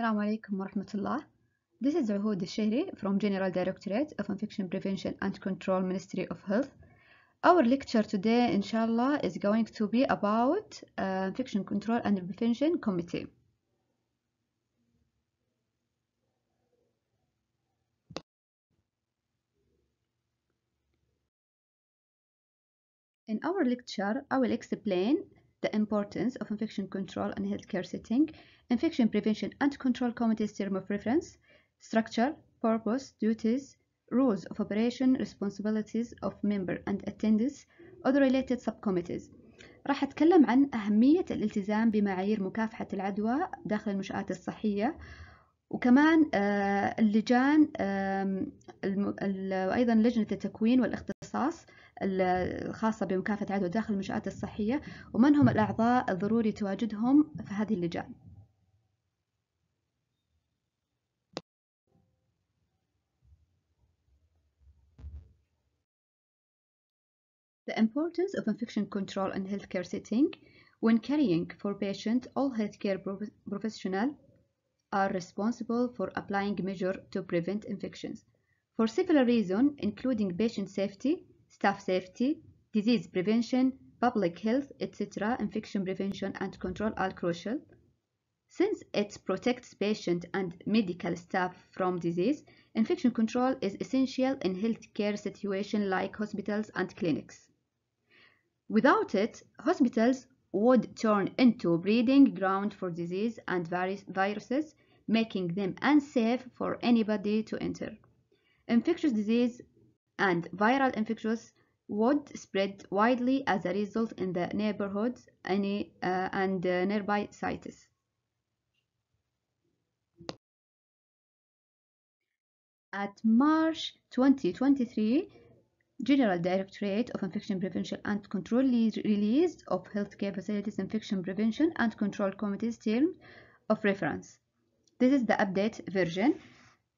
Assalamu alaikum wa rahmatullah. This is Uhud Shehri from General Directorate of Infection Prevention and Control Ministry of Health. Our lecture today, inshallah, is going to be about uh, Infection Control and Prevention Committee. In our lecture, I will explain the importance of infection control in healthcare setting, infection prevention and control committee's term of reference, structure, purpose, duties, rules of operation, responsibilities of member and attendants, other related subcommittees. راح أتكلم عن أهمية الالتزام بمعايير مكافحة العدوى داخل المنشآت الصحية وكمان اللجان وأيضا لجنة التكوين والاختصاص الخاصة بمكافحة عدو داخل المنشآت الصحية ومن هم الأعضاء الضروري تواجدهم في هذه اللجان The importance of infection control in healthcare setting when caring for patient all healthcare professionals are responsible for applying measures to prevent infections. For several reasons, including patient safety, staff safety, disease prevention, public health, etc., infection prevention and control are crucial. Since it protects patients and medical staff from disease, infection control is essential in healthcare situations like hospitals and clinics. Without it, hospitals would turn into breeding ground for disease and viruses, making them unsafe for anybody to enter. Infectious disease and viral infections would spread widely as a result in the neighborhoods and, uh, and uh, nearby sites. At March 2023, General Directorate of Infection Prevention and Control released of Healthcare Facilities Infection Prevention and Control Committee's Term of Reference. This is the update version.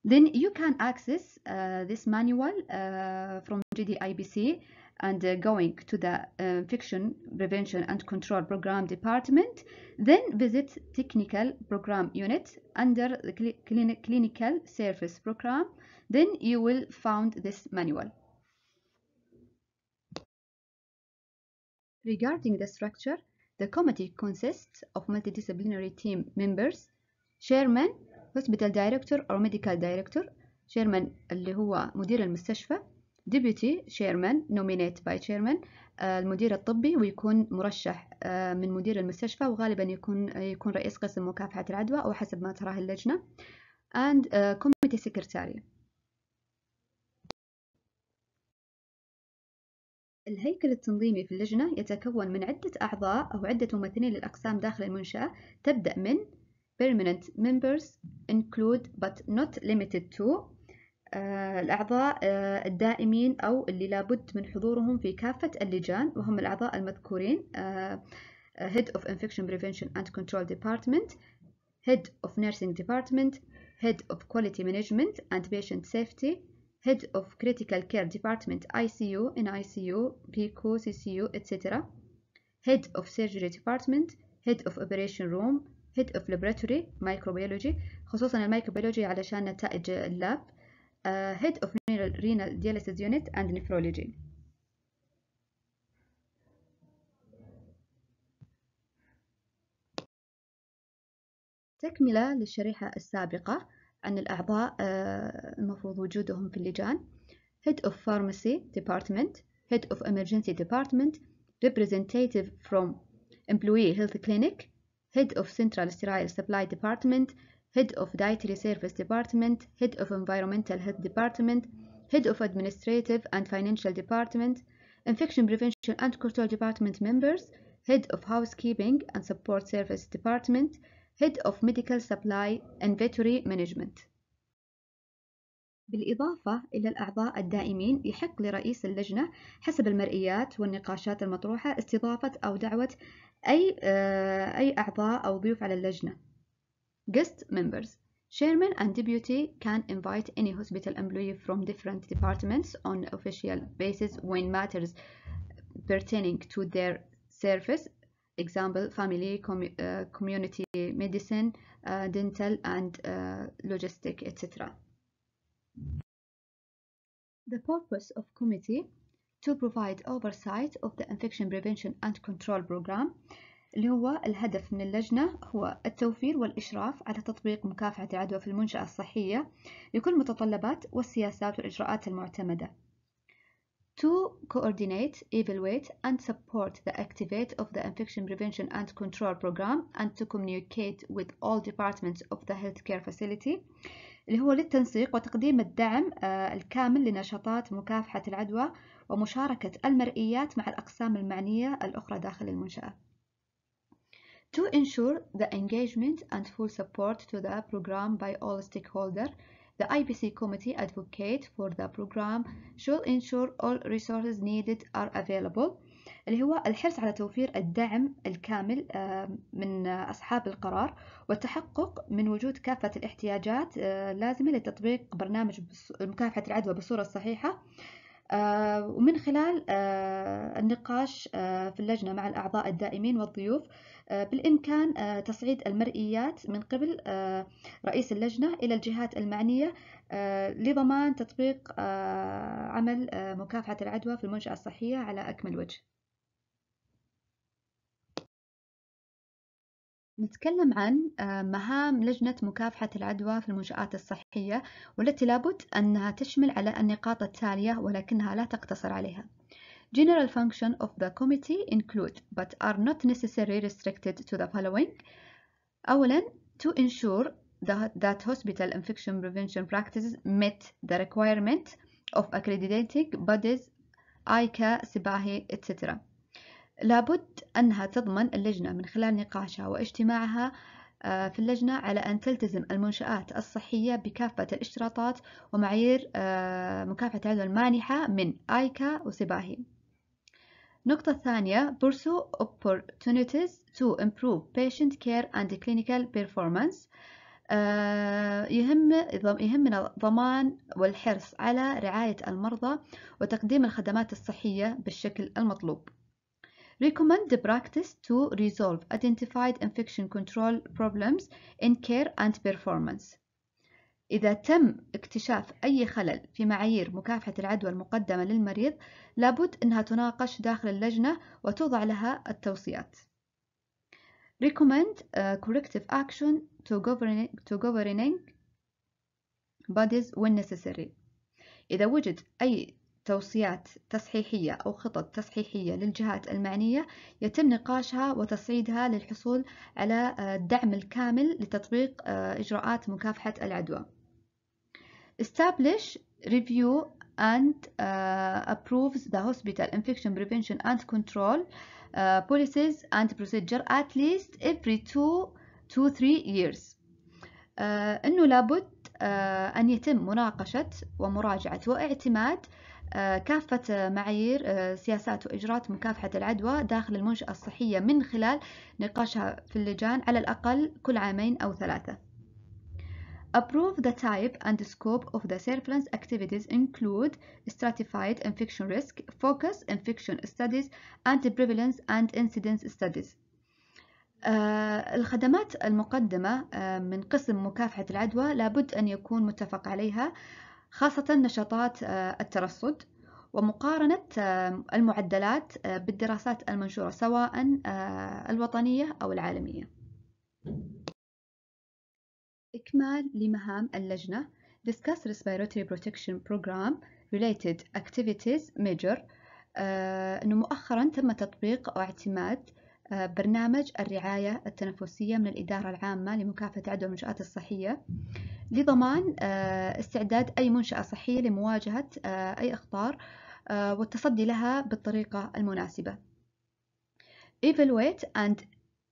Then you can access uh, this manual uh, from GDIBC and uh, going to the Infection Prevention and Control Program Department. Then visit Technical Program Unit under the Clinical Service Program. Then you will find this manual. Regarding the structure, the committee consists of multidisciplinary team members, chairman, هوسبيتال دايركتور أو ميديكال دايركتور شيرمان اللي هو مدير المستشفى ديبيتي شيرمان نومينيت باي شيرمان المدير الطبي ويكون مرشح آه، من مدير المستشفى وغالبا يكون يكون رئيس قسم مكافحة العدوى أو حسب ما تراه اللجنة and آه، committee secretary الهيكل التنظيمي في اللجنة يتكون من عدة أعضاء أو عدة ممثلين للأقسام داخل المنشأة تبدأ من Permanent members include but not limited to الأعضاء الدائمين أو اللي لابد من حضورهم في كافة اللجان وهم الأعضاء المذكورين Head of Infection Prevention and Control Department Head of Nursing Department Head of Quality Management and Patient Safety Head of Critical Care Department ICU, NICU, PICU, CCU, etc. Head of Surgery Department Head of Operation Room Head of Laboratory Microbiology خصوصا الميكروبيولوجي علشان نتائج اللاب هيد Head of Renal Dialysis Unit and Nephrology تكملة للشريحة السابقة عن الأعضاء المفروض وجودهم في اللجان Head of Pharmacy Department Head of Emergency Department Representative from Employee Health Clinic head of central sterile supply department head of dietary service department head of environmental health department head of administrative and financial department infection prevention and control department members head of housekeeping and support service department head of medical supply and veterinary management بالإضافة إلى الأعضاء الدائمين يحق لرئيس اللجنة حسب المرئيات والنقاشات المطروحة استضافة أو دعوة أي أي أعضاء أو ضيوف على اللجنة. Guest members Chairman and deputy can invite any hospital employee from different departments on official basis when matters pertaining to their service, example family, com uh, community medicine, uh, dental and uh, logistic, etc. The purpose of committee to provide oversight of the infection prevention and control program اللي هو الهدف من اللجنة هو التوفير والإشراف على تطبيق مكافحة العدوى في المنشأة الصحية لكل والسياسات والإجراءات المعتمدة. To coordinate, evaluate and support the activate of the infection prevention and control program and to communicate with all departments of the healthcare facility. اللي هو للتنسيق وتقديم الدعم الكامل لنشاطات مكافحة العدوى ومشاركة المرئيات مع الأقسام المعنية الأخرى داخل المنشأة. To ensure the engagement and full support to the program by all stakeholders, the IPC committee advocate for the program should ensure all resources needed are available. اللي هو الحرص على توفير الدعم الكامل آه، من أصحاب القرار والتحقق من وجود كافة الاحتياجات اللازمة آه، لتطبيق برنامج مكافحة العدوى بالصورة الصحيحة آه، ومن خلال النقاش في اللجنة مع الأعضاء الدائمين والضيوف بالإمكان تصعيد المرئيات من قبل رئيس اللجنة إلى الجهات المعنية لضمان تطبيق عمل مكافحة العدوى في المنشأة الصحية على أكمل وجه نتكلم عن مهام لجنة مكافحة العدوى في المنشآت الصحية والتي لابد أنها تشمل على النقاط التالية ولكنها لا تقتصر عليها General function of the committee include but are not necessarily restricted to the following أولا to ensure that hospital infection prevention practices met the requirement of accrediting bodies ICA, SIBAHI, etc. لابد أنها تضمن اللجنة من خلال نقاشها واجتماعها آه، في اللجنة على أن تلتزم المنشآت الصحية بكافة الاشتراطات ومعايير آه، مكافحة العدوى المانحة من آيكا وسباهي نقطة ثانية برسو opportunities to improve patient care and clinical performance آه، يهم يهمنا ضمان والحرص على رعاية المرضى وتقديم الخدمات الصحية بالشكل المطلوب Recommend the practice to resolve identified infection control problems in care and performance. إذا تم اكتشاف أي خلل في معايير مكافحة العدوى المقدمة للمريض لابد أنها تناقش داخل اللجنة وتوضع لها التوصيات Recommend corrective action to governing, to governing bodies when necessary إذا وجد أي توصيات تصحيحية أو خطط تصحيحية للجهات المعنية يتم نقاشها وتصعيدها للحصول على آه، الدعم الكامل لتطبيق آه، إجراءات مكافحة العدوى establish review and آه، approves the hospital infection prevention and control policies and procedure at least every two to three years أنه لابد أن يتم مناقشة ومراجعة واعتماد آه، كافة معايير آه، سياسات وإجراءات مكافحة العدوى داخل المنشأة الصحية من خلال نقاشها في اللجان على الأقل كل عامين أو ثلاثة. Approve the type and scope of the surveillance activities include stratified infection risk, focus infection studies, and prevalence and incidence studies. آه، الخدمات المقدمة من قسم مكافحة العدوى لابد أن يكون متفق عليها خاصة نشاطات آه، الترصد ومقارنة آه، المعدلات آه، بالدراسات المنشورة سواء الوطنية أو العالمية إكمال لمهام اللجنة Discuss Respiratory Protection Program Related Activities Major أنه مؤخرا تم تطبيق واعتماد برنامج الرعاية التنفسية من الإدارة العامة لمكافحة عدوى المنشآت الصحية لضمان استعداد أي منشأة صحية لمواجهة أي أخطار والتصدي لها بالطريقة المناسبة. Evaluate and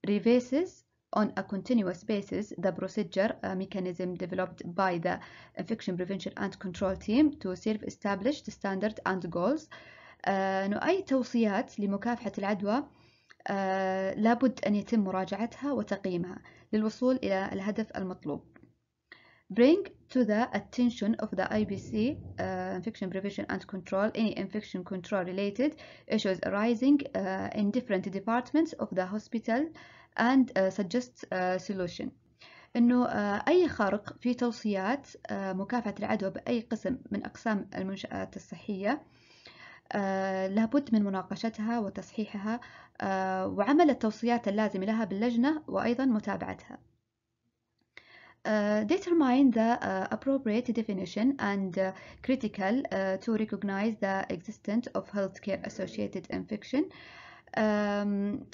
revises on a continuous basis the procedure a mechanism developed by the Infection Prevention and Control Team to serve established standard and goals. أنه أي توصيات لمكافحة العدوى لابد أن يتم مراجعتها وتقييمها للوصول إلى الهدف المطلوب. bring to the attention of the IBC uh, infection prevention and control any infection control related issues arising uh, in different departments of the hospital and uh, suggest uh, solution انه اي خرق في توصيات مكافحه العدوى باي قسم من اقسام المنشات الصحيه لابد من مناقشتها وتصحيحها وعمل التوصيات اللازمه لها باللجنه وايضا متابعتها Uh, determine the uh, appropriate definition and uh, critical to recognize the existence of healthcare associated infection um,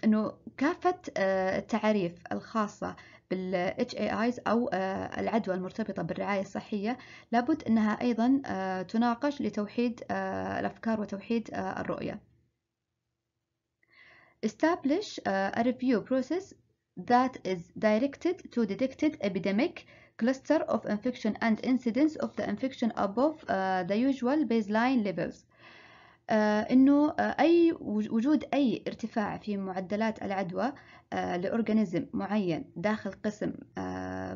انه كافة التعاريف الخاصة بال HAIs أو العدوى المرتبطة بالرعاية الصحية لابد أنها أيضا تناقش لتوحيد الأفكار وتوحيد الرؤية Establish a review process that is directed to detected epidemic cluster of infection and incidence of the infection above uh, the usual baseline levels uh, انه uh, اي وجود اي ارتفاع في معدلات العدوى uh, لاورجانيزم معين داخل قسم uh,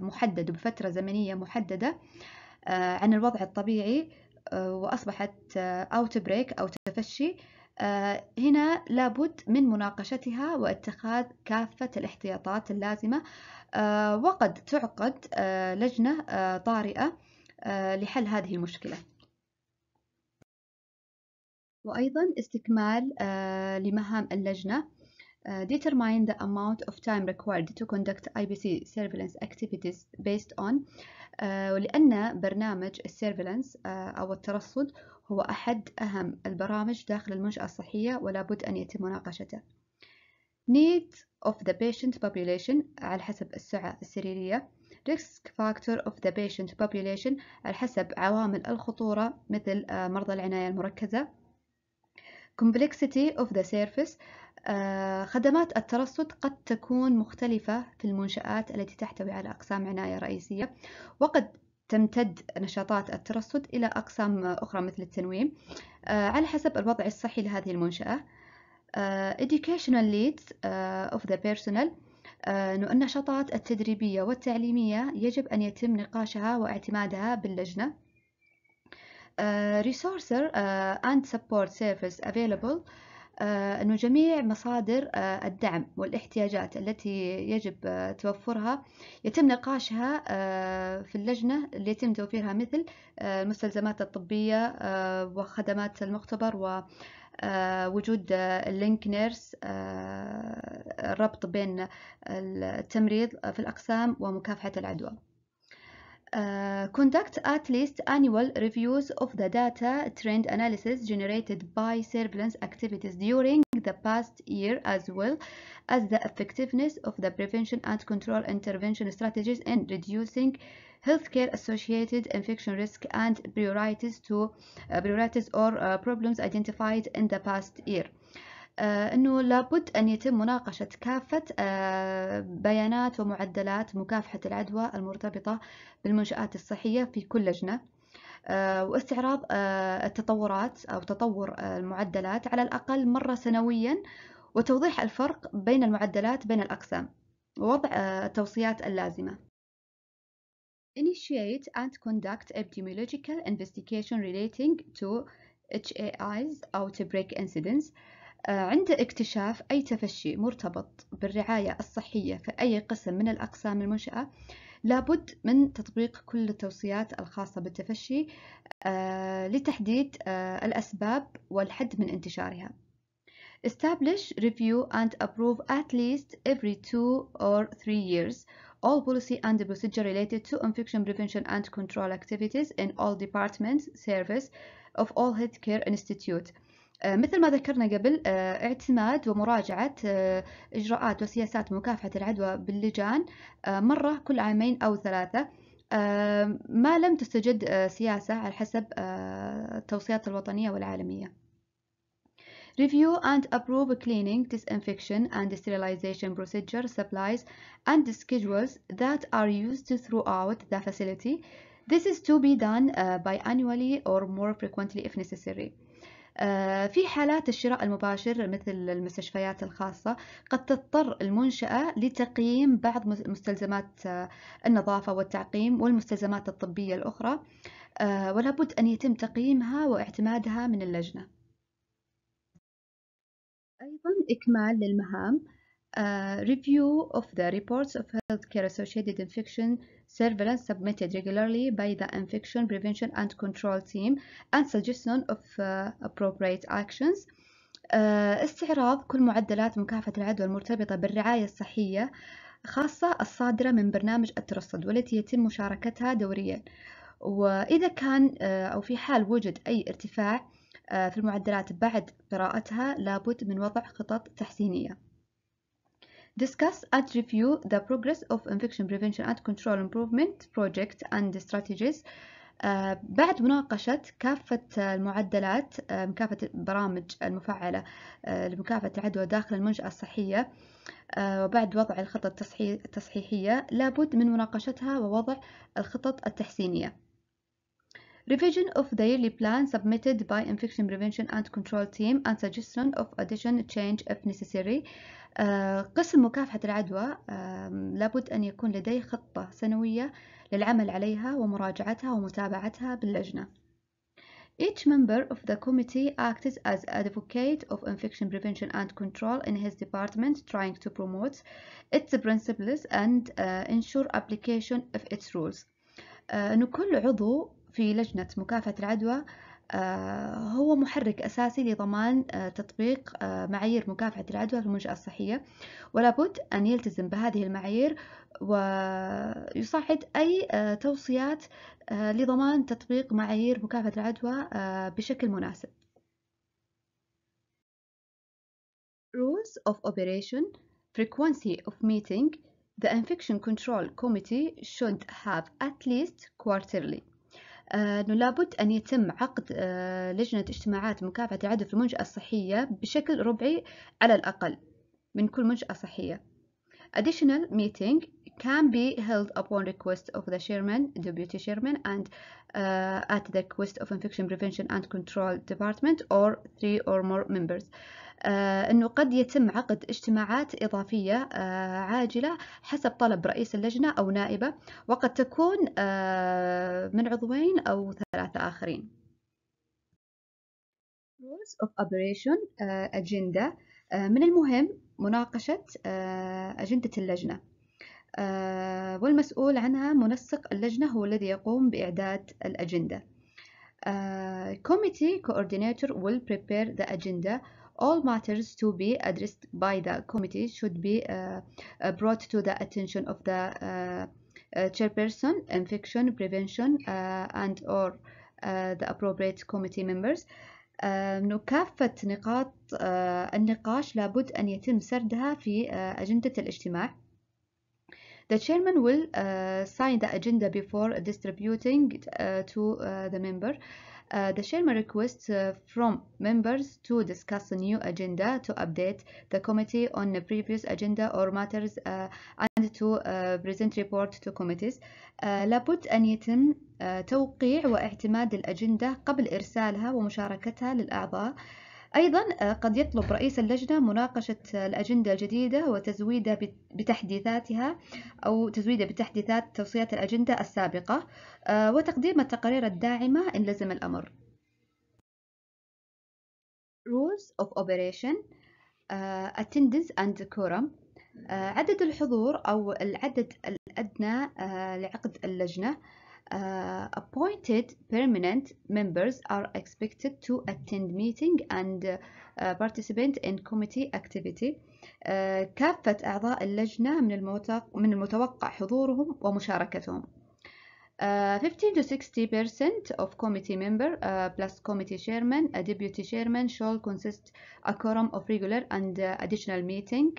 محدد بفتره زمنيه محدده uh, عن الوضع الطبيعي uh, واصبحت uh, outbreak او تفشي uh, آه، هنا لابد من مناقشتها واتخاذ كافة الاحتياطات اللازمة آه، وقد تعقد آه، لجنة طارئة لحل هذه المشكلة وأيضا استكمال لمهام اللجنة Uh, determine the amount of time required to conduct IBC surveillance activities based on ولأن uh, برنامج السيرفيلنس uh, أو الترصد هو أحد أهم البرامج داخل المنشأة الصحية ولا بد أن يتم مناقشته Needs of the patient population على حسب السعة السريرية risk factor of the patient population على حسب عوامل الخطورة مثل مرضى العناية المركزة complexity of the surface آه، خدمات الترصد قد تكون مختلفة في المنشآت التي تحتوي على أقسام عناية رئيسية وقد تمتد نشاطات الترصد إلى أقسام أخرى مثل التنويم آه، على حسب الوضع الصحي لهذه المنشأة آه، educational needs of the personnel النشاطات التدريبية والتعليمية يجب أن يتم نقاشها واعتمادها باللجنة uh, and support available آه، أنه جميع مصادر uh, الدعم والاحتياجات التي يجب uh, توفرها يتم نقاشها uh, في اللجنة اللي يتم توفيرها مثل uh, المستلزمات الطبية uh, وخدمات المختبر و وجود اللينك نيرس الربط بين التمريض في الأقسام ومكافحة العدوى Uh, conduct at least annual reviews of the data trend analysis generated by surveillance activities during the past year as well as the effectiveness of the prevention and control intervention strategies in reducing healthcare associated infection risk and priorities to uh, priorities or uh, problems identified in the past year آه، أنه لابد أن يتم مناقشة كافة آه، بيانات ومعدلات مكافحة العدوى المرتبطة بالمنشآت الصحية في كل لجنة آه، واستعراض التطورات أو تطور المعدلات على الأقل مرة سنويا وتوضيح الفرق بين المعدلات بين الأقسام ووضع التوصيات اللازمة initiate and conduct epidemiological investigation relating to HAIs outbreak incidents عند اكتشاف أي تفشي مرتبط بالرعاية الصحية في أي قسم من الأقسام المنشأة لابد من تطبيق كل التوصيات الخاصة بالتفشي لتحديد الأسباب والحد من انتشارها Establish, review and approve at least every two or three years all policy and procedure related to infection prevention and control activities in all departments, service of all healthcare institutes مثل ما ذكرنا قبل اعتماد ومراجعة إجراءات وسياسات مكافحة العدوى باللجان مرة كل عامين أو ثلاثة ما لم تستجد سياسة على حسب التوصيات الوطنية والعالمية review and approve cleaning, disinfection and sterilization procedures, supplies and schedules that are used throughout the facility. This is to be done uh, biannually or more frequently if necessary. آه، في حالات الشراء المباشر مثل المستشفيات الخاصة قد تضطر المنشأة لتقييم بعض مستلزمات آه، النظافة والتعقيم والمستلزمات الطبية الأخرى آه، ولابد أن يتم تقييمها واعتمادها من اللجنة أيضا إكمال للمهام review of the reports of healthcare associated infection surveillance submitted regularly by the infection prevention and control team and suggestion of uh, appropriate actions uh, استعراض كل معدلات مكافحة العدوى المرتبطة بالرعاية الصحية خاصة الصادرة من برنامج الترصد والتي يتم مشاركتها دوريا وإذا كان uh, أو في حال وجد أي ارتفاع uh, في المعدلات بعد قراءتها لابد من وضع خطط تحسينية Discuss and review the progress of infection prevention and control improvement project and strategies. Uh, بعد مناقشة كافة المعدلات آه، مكافة البرامج المفعلة آه، لمكافحة العدوى داخل المنشأة الصحية آه، وبعد وضع الخطط التصحيحية لابد من مناقشتها ووضع الخطط التحسينية revision of daily plan submitted by infection prevention and control team and suggestion of addition change if necessary uh, قسم مكافحة العدوى um, لابد أن يكون لديه خطة سنوية للعمل عليها ومراجعتها ومتابعتها باللجنة Each member of the committee acted as advocate of infection prevention and control in his department, trying to promote its principles and uh, ensure application of its rules. أنه uh, كل عضو في لجنة مكافحة العدوى آه، هو محرك أساسي لضمان آه، تطبيق آه، معايير مكافحة العدوى في المنشأة الصحية ولابد أن يلتزم بهذه المعايير ويصعد أي توصيات لضمان تطبيق معايير مكافحة العدوى بشكل مناسب Rules of Operation Frequency of Meeting The Infection Control Committee should have at least quarterly أنه لابد أن يتم عقد لجنة اجتماعات مكافحة العدوى في المنشأة الصحية بشكل ربعي على الأقل من كل منشأة صحية additional meeting can be held upon request of the chairman, deputy chairman, and uh, at the request of infection prevention and control department or three or more members. Uh, آه، أنه قد يتم عقد اجتماعات إضافية آه، عاجلة حسب طلب رئيس اللجنة أو نائبه وقد تكون آه، من عضوين أو ثلاثة آخرين Rules of Operation أجندة من المهم مناقشة أجندة اللجنة والمسؤول عنها منسق اللجنة هو الذي يقوم بإعداد الأجندة. Committee coordinator will prepare the agenda All matters to be addressed by the committee should be uh, uh, brought to the attention of the uh, chairperson, infection prevention, and or the appropriate committee members. أنه نقاط النقاش لابد أن يتم سردها في الاجتماع. The chairman will sign the agenda before distributing it to the member. Uh, the chairman requests uh, from members to discuss a new agenda to update the committee on the previous agenda or matters uh, and to present report to committees. لابد أن يتم توقيع واعتماد الأجندة قبل إرسالها ومشاركتها للأعضاء. أيضا آه، قد يطلب رئيس اللجنة مناقشة آه، الأجندة الجديدة وتزويدها بتحديثاتها أو تزويدها بتحديثات توصيات الأجندة السابقة آه، وتقديم التقارير الداعمة إن لزم الأمر Rules of Operation Attendance and Quorum عدد الحضور أو العدد الأدنى لعقد اللجنة Uh, appointed permanent members are expected to attend meeting and uh, participate in committee activity. Uh, كافة أعضاء اللجنة من, من المتوقع حضورهم ومشاركتهم. 15 to 60 of committee member plus committee chairman, a deputy chairman shall consist a quorum of regular and additional meeting.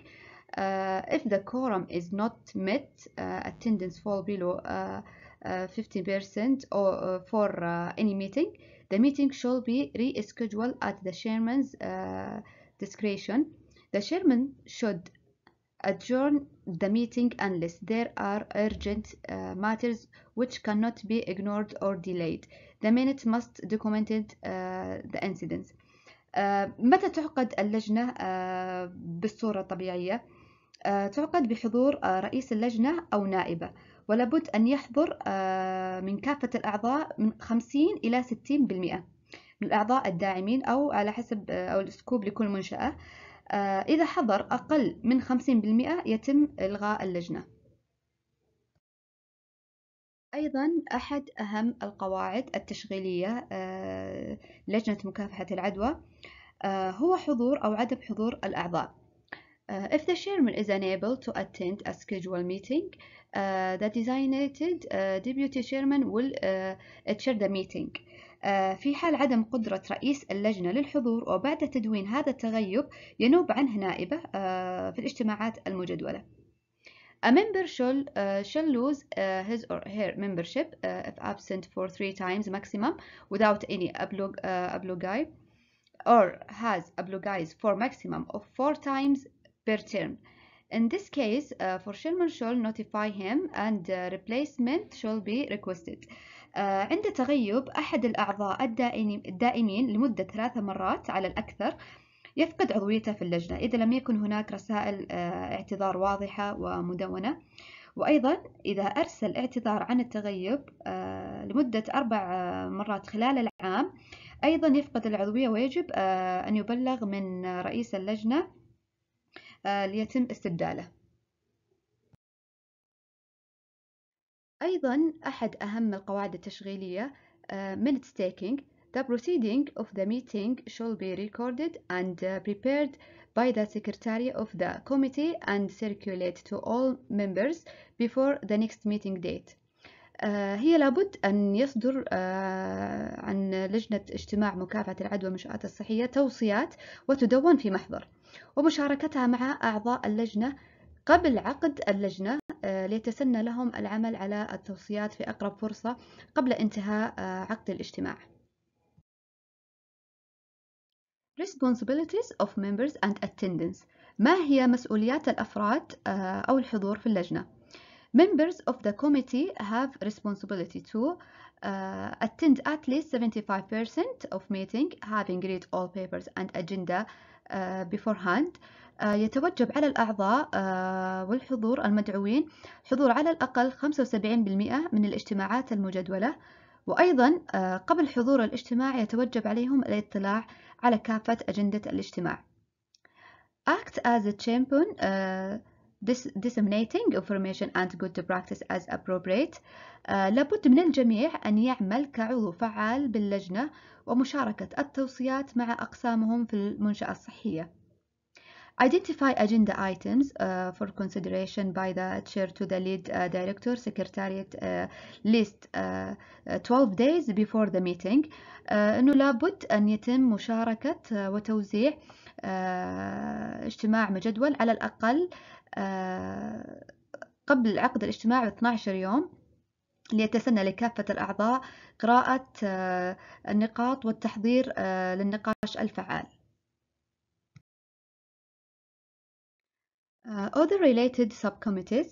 Uh, if the quorum is not met, uh, attendance fall below 50% uh, or for any meeting, the meeting shall be rescheduled at the chairman's discretion. The chairman should adjourn the meeting unless there are urgent uh, matters which cannot be ignored or delayed. The minutes must document uh, the incidents. Uh, متى تعقد اللجنة بالصورة الطبيعية؟ آه، تعقد بحضور آه، رئيس اللجنة أو نائبه ولابد أن يحضر آه، من كافة الأعضاء من 50 إلى 60% من الأعضاء الداعمين أو على حسب أو السكوب لكل منشأة إذا حضر أقل من 50% يتم إلغاء اللجنة أيضا أحد أهم القواعد التشغيلية لجنة مكافحة العدوى هو حضور أو عدم حضور الأعضاء Uh, if the chairman is unable to attend a scheduled meeting, uh, the designated uh, deputy chairman will chair the meeting. في حال عدم قدرة رئيس اللجنة للحضور وبعد تدوين هذا التغيب ينوب عنه نائبه في الاجتماعات المجدولة. A member shall, shall lose his or her membership if absent for three times maximum without any obligae or has obligae for maximum of four times per term. In this case, uh, for Sherman shall notify him and uh, replacement shall be requested. Uh, عند تغيب أحد الأعضاء الدائمين لمدة ثلاث مرات على الأكثر يفقد عضويته في اللجنة إذا لم يكن هناك رسائل آه، اعتذار واضحة ومدونة وأيضا إذا أرسل اعتذار عن التغيب آه، لمدة أربع آه، مرات خلال العام أيضا يفقد العضوية ويجب أن يبلغ من رئيس اللجنة ليتم استبداله أيضا أحد أهم القواعد التشغيلية من taking The proceeding of the meeting shall be recorded and prepared by the secretary of the committee and circulate to all members before the next meeting date. آه، هي لابد أن يصدر آه، عن لجنة اجتماع مكافحة العدوى والمنشآت الصحية توصيات وتدون في محضر ومشاركتها مع أعضاء اللجنة قبل عقد اللجنة آه، ليتسنى لهم العمل على التوصيات في أقرب فرصة قبل انتهاء عقد الاجتماع Responsibilities of members and attendance ما هي مسؤوليات الأفراد أو الحضور في اللجنة؟ Members of the committee have responsibility to uh, attend at least 75% of meeting having read all papers and agenda uh, beforehand uh, يتوجب على الأعضاء uh, والحضور المدعوين حضور على الأقل 75% من الاجتماعات المجدولة وأيضا قبل حضور الاجتماع يتوجب عليهم الاطلاع على كافة أجندة الاجتماع Act as a champion dis disseminating information and good practice as appropriate آه لابد من الجميع أن يعمل كعضو فعال باللجنة ومشاركة التوصيات مع أقسامهم في المنشأة الصحية Identify agenda items uh, for consideration by the chair to the lead uh, director secretariat uh, list uh, 12 days before the meeting uh, أنه لابد أن يتم مشاركة uh, وتوزيع uh, اجتماع مجدول على الأقل آه، قبل عقد الاجتماع 12 يوم ليتسنى لكافة الأعضاء قراءة آه، النقاط والتحضير آه، للنقاش الفعال. Other related subcommittees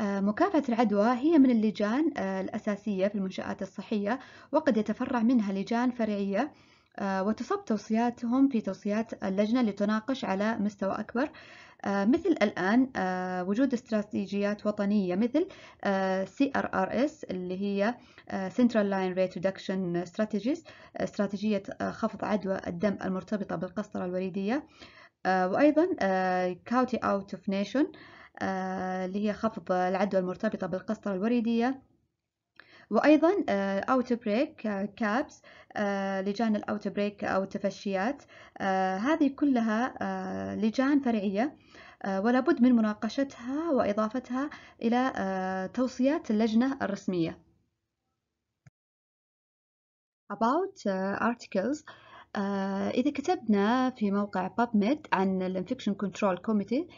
مكافأة العدوى هي من اللجان الأساسية في المنشآت الصحية وقد يتفرع منها لجان فرعية وتصب توصياتهم في توصيات اللجنة لتناقش على مستوى أكبر آه، مثل الآن آه، وجود استراتيجيات وطنية مثل آه، CRRS اللي هي Central Line Rate Reduction Strategies استراتيجية خفض عدوى الدم المرتبطة بالقسطرة الوريدية وأيضا County Out of Nation اللي هي خفض العدوى المرتبطة بالقسطرة الوريدية وأيضا أوتو بريك كابس لجان الأوتو بريك أو التفشيات آه، هذه كلها آه، لجان فرعية آه، ولا بد من مناقشتها وإضافتها إلى توصيات اللجنة الرسمية about articles إذا كتبنا في موقع PubMed عن الـ Infection Control Committee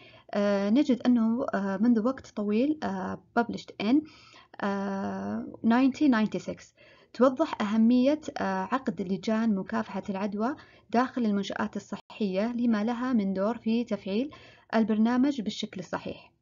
نجد أنه منذ وقت طويل published in 1996 آه، توضح أهمية آه، عقد لجان مكافحة العدوى داخل المنشآت الصحية لما لها من دور في تفعيل البرنامج بالشكل الصحيح